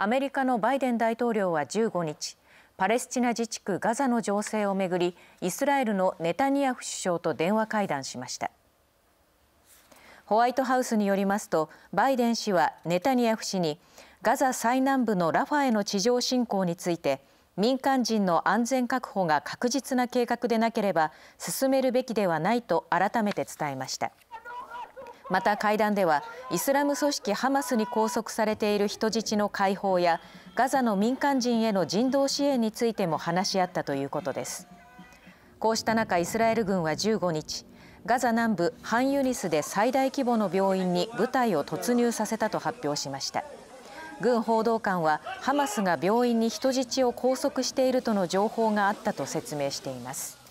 アメリカのバイデン大統領は15日パレスチナ自治区ガザの情勢をめぐりイスラエルのネタニヤフ首相と電話会談しましたホワイトハウスによりますとバイデン氏はネタニヤフ氏にガザ最南部のラファへの地上侵攻について民間人の安全確保が確実な計画でなければ進めるべきではないと改めて伝えました。また会談ではイスラム組織ハマスに拘束されている人質の解放やガザの民間人への人道支援についても話し合ったということですこうした中イスラエル軍は15日ガザ南部ハンユニスで最大規模の病院に部隊を突入させたと発表しました軍報道官はハマスが病院に人質を拘束しているとの情報があったと説明しています